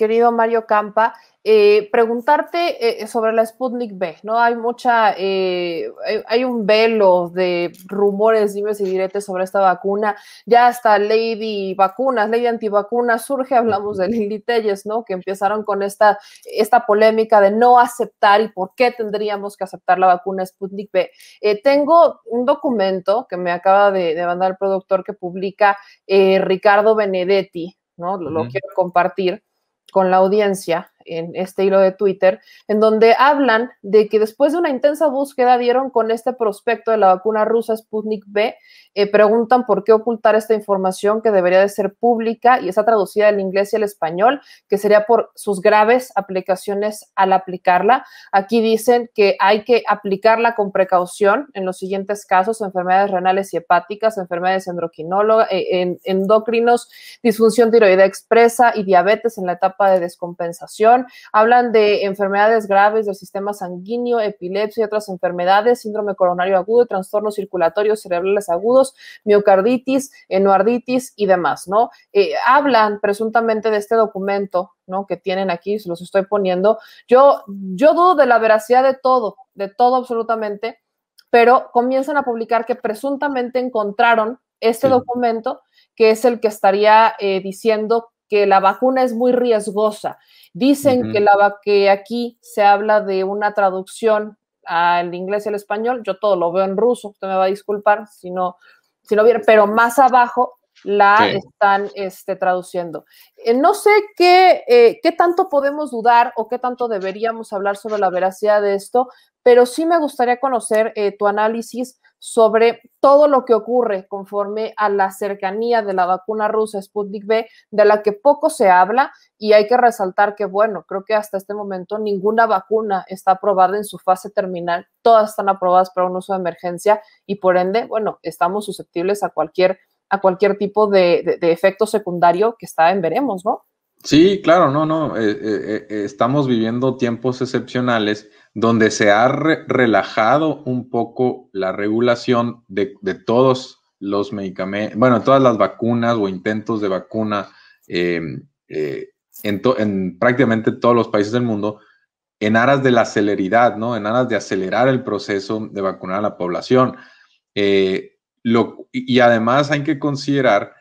querido Mario Campa, eh, preguntarte eh, sobre la Sputnik B, ¿no? Hay mucha, eh, hay, un velo de rumores, dimes y diretes sobre esta vacuna. Ya hasta Lady Vacunas, Lady Antivacunas surge, hablamos de Lili Telles, ¿no? Que empezaron con esta, esta polémica de no aceptar y por qué tendríamos que aceptar la vacuna Sputnik B. tengo un documento que me acaba de, mandar el productor que publica Ricardo Benedetti, ¿no? lo quiero compartir con la audiencia en este hilo de Twitter, en donde hablan de que después de una intensa búsqueda dieron con este prospecto de la vacuna rusa Sputnik B, eh, preguntan por qué ocultar esta información que debería de ser pública y está traducida del inglés y al español, que sería por sus graves aplicaciones al aplicarla. Aquí dicen que hay que aplicarla con precaución en los siguientes casos, enfermedades renales y hepáticas, enfermedades endocrinólogas, eh, endocrinos, disfunción tiroidea expresa y diabetes en la etapa de descompensación hablan de enfermedades graves del sistema sanguíneo, epilepsia y otras enfermedades, síndrome coronario agudo, trastornos circulatorios cerebrales agudos, miocarditis, enoarditis y demás, ¿no? Eh, hablan presuntamente de este documento ¿no? que tienen aquí, se los estoy poniendo. Yo, yo dudo de la veracidad de todo, de todo absolutamente, pero comienzan a publicar que presuntamente encontraron este documento que es el que estaría eh, diciendo que la vacuna es muy riesgosa. Dicen que, la, que aquí se habla de una traducción al inglés y al español. Yo todo lo veo en ruso, usted me va a disculpar si no, si no pero más abajo la están este, traduciendo. Eh, no sé qué, eh, qué tanto podemos dudar o qué tanto deberíamos hablar sobre la veracidad de esto, pero sí me gustaría conocer eh, tu análisis sobre todo lo que ocurre conforme a la cercanía de la vacuna rusa Sputnik V, de la que poco se habla y hay que resaltar que, bueno, creo que hasta este momento ninguna vacuna está aprobada en su fase terminal, todas están aprobadas para un uso de emergencia y por ende, bueno, estamos susceptibles a cualquier, a cualquier tipo de, efecto secundario que está en veremos, ¿no? Sí, claro, no, no, eh, eh, eh, estamos viviendo tiempos excepcionales donde se ha relajado un poco la regulación de, todos los medicamentos, bueno, todas las vacunas o intentos de vacuna em, eh, en, prácticamente todos los países del mundo, en aras de la celeridad, ¿no? En aras de acelerar el proceso de vacunar a la población. Eh, lo, y además hay que considerar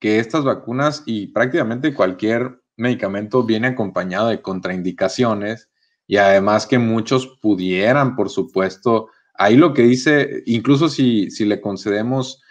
que estas vacunas y prácticamente cualquier medicamento viene acompañado de contraindicaciones y además que muchos pudieran, por supuesto. Ahí lo que dice, incluso si, le concedemos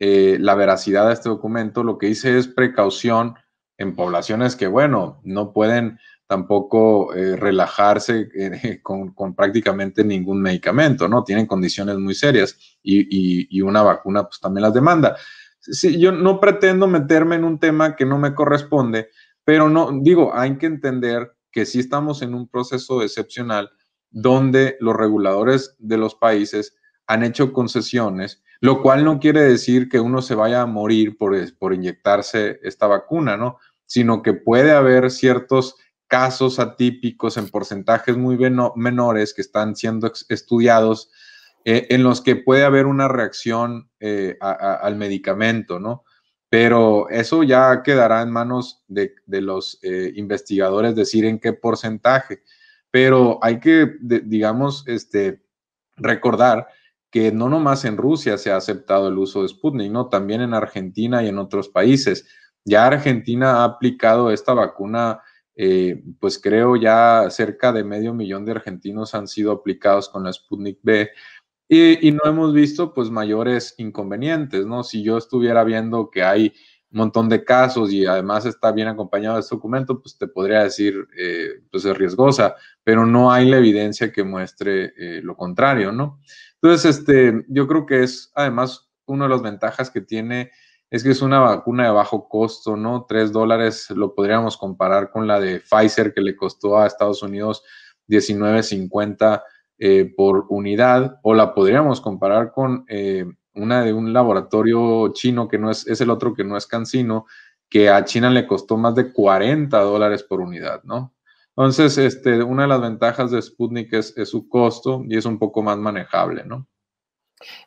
eh, la veracidad a este documento, lo que dice es precaución en poblaciones que, bueno, no pueden tampoco eh, relajarse eh, con, prácticamente ningún medicamento, ¿no? Tienen condiciones muy serias y, y una vacuna pues también las demanda. Sí, yo no pretendo meterme en un tema que no me corresponde, pero no, digo, hay que entender que sí estamos en un proceso excepcional donde los reguladores de los países han hecho concesiones, lo cual no quiere decir que uno se vaya a morir por, inyectarse esta vacuna, ¿no? Sino que puede haber ciertos casos atípicos en porcentajes muy menores que están siendo estudiados, eh, en los que puede haber una reacción eh, al medicamento, ¿no? pero eso ya quedará en manos de, los eh, investigadores decir en qué porcentaje. Pero hay que, digamos, este, recordar que no nomás en Rusia se ha aceptado el uso de Sputnik, ¿no? También en Argentina y en otros países. Ya Argentina ha aplicado esta vacuna, eh, pues creo ya cerca de medio millón de argentinos han sido aplicados con la Sputnik B y, no hemos visto pues mayores inconvenientes, ¿no? Si yo estuviera viendo que hay un montón de casos y además está bien acompañado de este documento, pues te podría decir, eh, pues es riesgosa, pero no hay la evidencia que muestre eh, lo contrario, ¿no? Entonces, este, yo creo que es además una de las ventajas que tiene es que es una vacuna de bajo costo, ¿no? Tres dólares lo podríamos comparar con la de Pfizer que le costó a Estados Unidos 19.50 eh, por unidad o la podríamos comparar con eh, una de un laboratorio chino que no es, es el otro que no es cancino, que a China le costó más de 40 dólares por unidad, ¿no? Entonces, este, una de las ventajas de Sputnik es, su costo y es un poco más manejable, ¿no?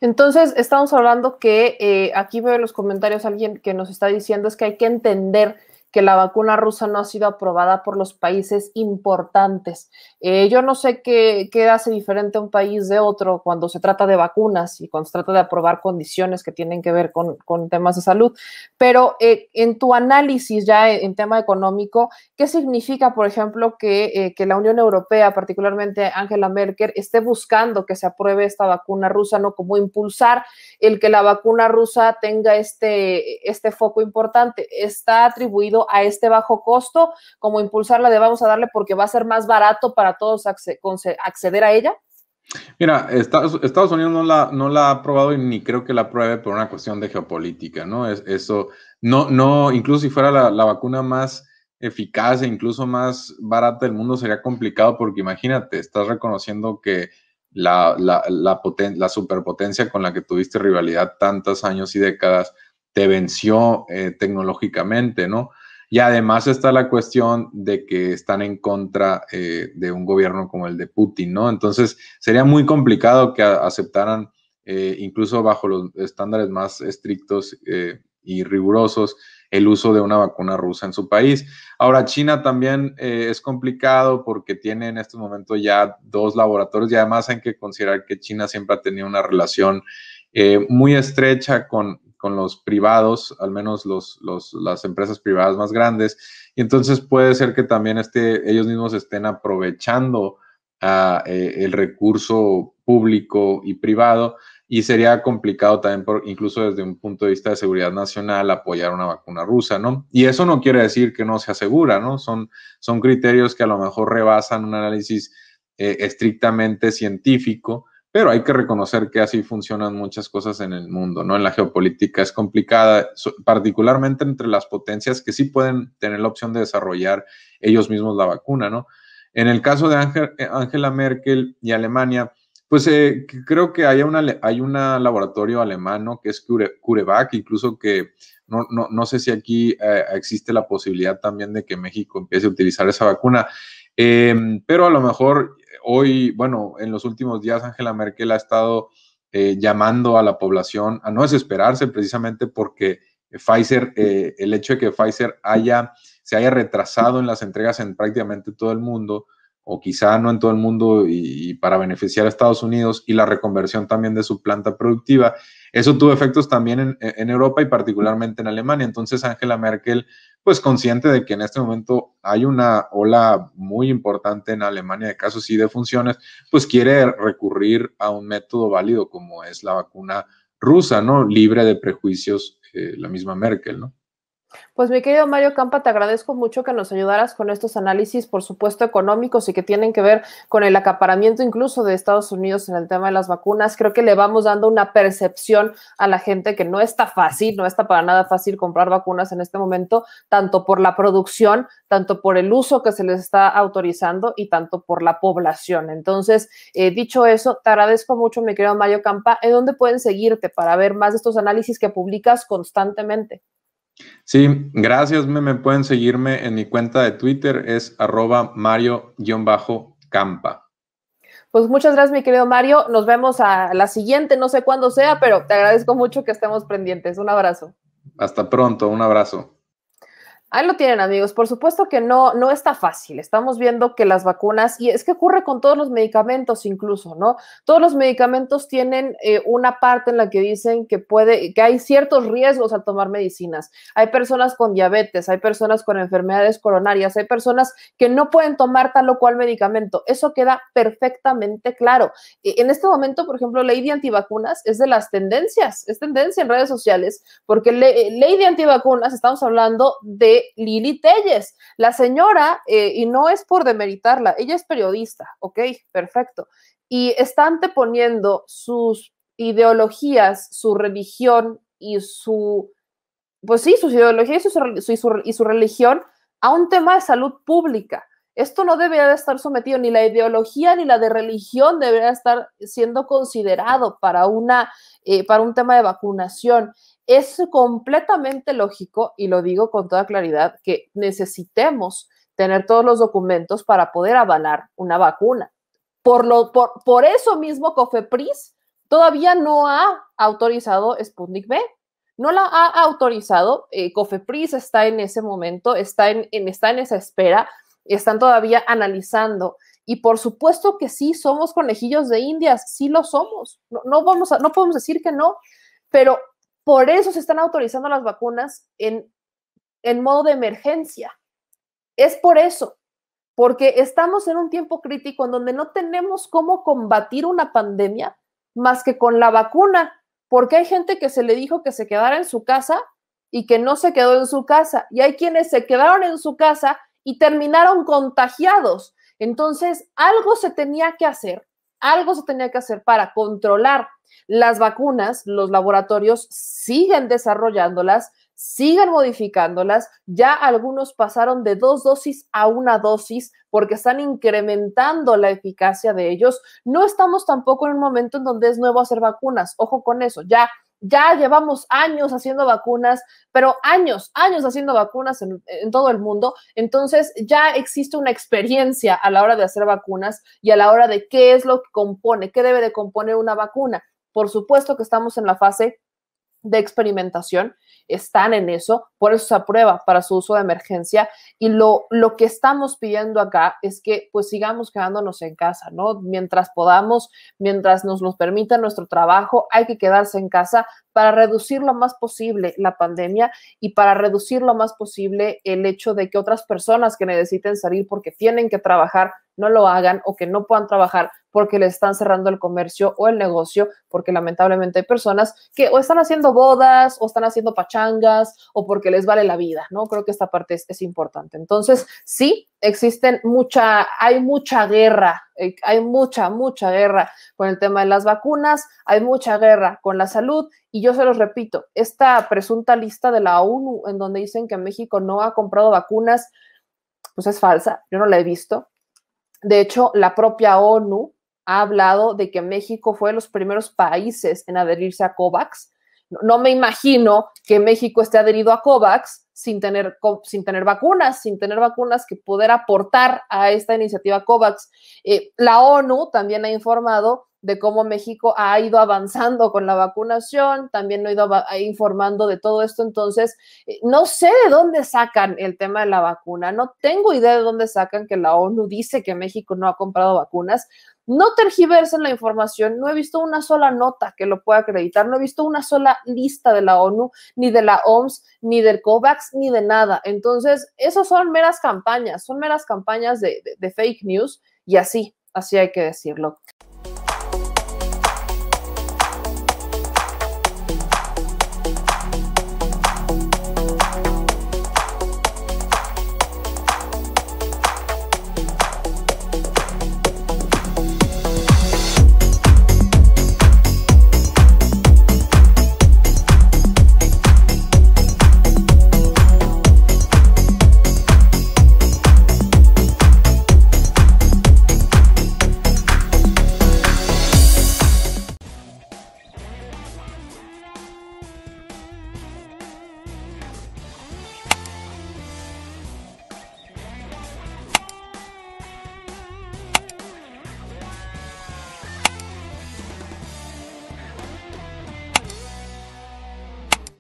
Entonces, estamos hablando que eh, aquí veo en los comentarios alguien que nos está diciendo es que hay que entender que la vacuna rusa no ha sido aprobada por los países importantes. Eh, yo no sé qué, qué hace diferente un país de otro cuando se trata de vacunas y cuando se trata de aprobar condiciones que tienen que ver con, temas de salud, pero eh, en tu análisis ya en, tema económico, ¿qué significa, por ejemplo, que, eh, que la Unión Europea, particularmente Angela Merkel, esté buscando que se apruebe esta vacuna rusa, no como impulsar el que la vacuna rusa tenga este, este foco importante? Está atribuido a este bajo costo, como impulsarla de vamos a darle porque va a ser más barato para todos acceder a ella? Mira, Estados, Unidos no la, no la, ha aprobado y ni creo que la apruebe por una cuestión de geopolítica, ¿no? eso, no, no, incluso si fuera la, vacuna más eficaz e incluso más barata del mundo sería complicado porque imagínate, estás reconociendo que la, la, superpotencia con la que tuviste rivalidad tantos años y décadas te venció eh, tecnológicamente, ¿no? Y además está la cuestión de que están en contra eh, de un gobierno como el de Putin, ¿no? Entonces sería muy complicado que aceptaran, eh, incluso bajo los estándares más estrictos eh, y rigurosos, el uso de una vacuna rusa en su país. Ahora, China también es complicado porque tiene en este momento ya dos laboratorios y además hay que considerar que China siempre ha tenido una relación muy estrecha con, con los privados, al menos los, las empresas privadas más grandes. Y entonces puede ser que también este, ellos mismos estén aprovechando ah, eh, el recurso público y privado y sería complicado también, por, incluso desde un punto de vista de seguridad nacional, apoyar una vacuna rusa, ¿no? Y eso no quiere decir que no se asegura, ¿no? Son, son criterios que a lo mejor rebasan un análisis eh, estrictamente científico pero hay que reconocer que así funcionan muchas cosas en el mundo, ¿no? En la geopolítica es complicada, particularmente entre las potencias que sí pueden tener la opción de desarrollar ellos mismos la vacuna, ¿no? En el caso de eh, Angela Merkel y Alemania, pues eh, creo que hay un hay una laboratorio alemano que es CureVac, incluso que no, sé si aquí eh, existe la posibilidad también de que México empiece a utilizar esa vacuna, em, pero a lo mejor hoy, bueno, en los últimos días Angela Merkel ha estado eh, llamando a la población a no desesperarse precisamente porque Pfizer, eh, el hecho de que Pfizer haya, se haya retrasado en las entregas en prácticamente todo el mundo, o quizá no en todo el mundo y, para beneficiar a Estados Unidos y la reconversión también de su planta productiva. Eso tuvo efectos también en, Europa y particularmente en Alemania. Entonces Angela Merkel, pues consciente de que en este momento hay una ola muy importante en Alemania de casos y de funciones, pues quiere recurrir a un método válido como es la vacuna rusa, ¿no? Libre de prejuicios, eh, la misma Merkel, ¿no? Pues mi querido Mario Campa, te agradezco mucho que nos ayudaras con estos análisis, por supuesto, económicos y que tienen que ver con el acaparamiento incluso de Estados Unidos en el tema de las vacunas. Creo que le vamos dando una percepción a la gente que no está fácil, no está para nada fácil comprar vacunas en este momento, tanto por la producción, tanto por el uso que se les está autorizando y tanto por la población. Entonces, eh, dicho eso, te agradezco mucho, mi querido Mario Campa. ¿En dónde pueden seguirte para ver más de estos análisis que publicas constantemente? Sí, gracias, Me Pueden seguirme en mi cuenta de Twitter, es arroba mario-campa. Pues muchas gracias, mi querido Mario. Nos vemos a la siguiente, no sé cuándo sea, pero te agradezco mucho que estemos pendientes. Un abrazo. Hasta pronto, un abrazo. Ahí lo tienen amigos, por supuesto que no, no está fácil. Estamos viendo que las vacunas, y es que ocurre con todos los medicamentos incluso, ¿no? Todos los medicamentos tienen eh, una parte en la que dicen que puede, que hay ciertos riesgos al tomar medicinas. Hay personas con diabetes, hay personas con enfermedades coronarias, hay personas que no pueden tomar tal o cual medicamento. Eso queda perfectamente claro. E, en este momento, por ejemplo, ley de antivacunas es de las tendencias, es tendencia en redes sociales, porque eh, ley de antivacunas estamos hablando de Lili Telles. La señora, eh, y no es por demeritarla, ella es periodista, ok, perfecto. Y está anteponiendo sus ideologías, su religión y su, pues sí, sus ideologías y su, y su, religión a un tema de salud pública. Esto no debería de estar sometido, ni la ideología ni la de religión debería estar siendo considerado para, una, eh, para un tema de vacunación es completamente lógico, y lo digo con toda claridad, que necesitemos tener todos los documentos para poder avalar una vacuna. Por, lo, por, eso mismo COFEPRIS todavía no ha autorizado Sputnik B. No la ha autorizado. Eh, COFEPRIS está en ese momento, está en, en, está en esa espera, están todavía analizando. Y por supuesto que sí, somos conejillos de indias, sí lo somos. No, no vamos a, no podemos decir que no, pero por eso se están autorizando las vacunas en, en modo de emergencia. Es por eso, porque estamos en un tiempo crítico en donde no tenemos cómo combatir una pandemia más que con la vacuna, porque hay gente que se le dijo que se quedara en su casa y que no se quedó en su casa, y hay quienes se quedaron en su casa y terminaron contagiados. Entonces, algo se tenía que hacer algo se tenía que hacer para controlar las vacunas, los laboratorios siguen desarrollándolas, siguen modificándolas. Ya algunos pasaron de dos dosis a una dosis porque están incrementando la eficacia de ellos. No estamos tampoco en un momento en donde es nuevo hacer vacunas. Ojo con eso. Ya ya llevamos años haciendo vacunas, pero años, años haciendo vacunas en, todo el mundo. Entonces ya existe una experiencia a la hora de hacer vacunas y a la hora de qué es lo que compone, qué debe de componer una vacuna. Por supuesto que estamos en la fase de experimentación están en eso, por eso se aprueba para su uso de emergencia y lo, lo que estamos pidiendo acá es que pues sigamos quedándonos en casa, ¿no? Mientras podamos, mientras nos lo permita nuestro trabajo, hay que quedarse en casa para reducir lo más posible la pandemia y para reducir lo más posible el hecho de que otras personas que necesiten salir porque tienen que trabajar no lo hagan o que no puedan trabajar porque le están cerrando el comercio o el negocio, porque lamentablemente hay personas que o están haciendo bodas o están haciendo pachangas o porque les vale la vida, ¿no? Creo que esta parte es, es importante. Entonces, sí, existen mucha, hay mucha guerra, eh, hay mucha, mucha guerra con el tema de las vacunas, hay mucha guerra con la salud y yo se los repito, esta presunta lista de la ONU en donde dicen que México no ha comprado vacunas, pues es falsa, yo no la he visto, de hecho, la propia ONU ha hablado de que México fue de los primeros países en adherirse a COVAX. No me imagino que México esté adherido a COVAX sin tener, sin tener vacunas, sin tener vacunas que poder aportar a esta iniciativa COVAX. Eh, la ONU también ha informado de cómo México ha ido avanzando con la vacunación, también no ha ido informando de todo esto. Entonces, eh, no sé de dónde sacan el tema de la vacuna, no tengo idea de dónde sacan que la ONU dice que México no ha comprado vacunas. No tergiversen la información, no he visto una sola nota que lo pueda acreditar, no he visto una sola lista de la ONU, ni de la OMS, ni del COVAX, ni de nada. Entonces, esas son meras campañas, son meras campañas de, de fake news y así, así hay que decirlo.